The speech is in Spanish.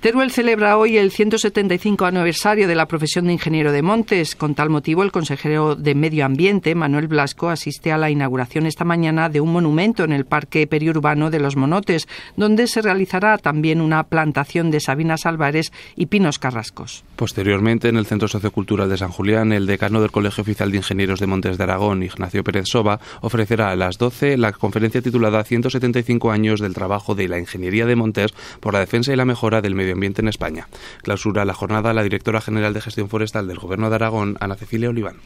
Teruel celebra hoy el 175 aniversario de la profesión de ingeniero de montes. Con tal motivo, el consejero de Medio Ambiente, Manuel Blasco, asiste a la inauguración esta mañana de un monumento en el Parque Periurbano de Los Monotes, donde se realizará también una plantación de sabinas Álvarez y pinos carrascos. Posteriormente, en el Centro Sociocultural de San Julián, el decano del Colegio Oficial de Ingenieros de Montes de Aragón, Ignacio Pérez Soba, ofrecerá a las 12 la conferencia titulada 175 años del trabajo de la ingeniería de montes por la defensa y la mejora del medio Ambiente en España. Clausura la jornada la directora general de Gestión Forestal del Gobierno de Aragón, Ana Cecilia Oliván.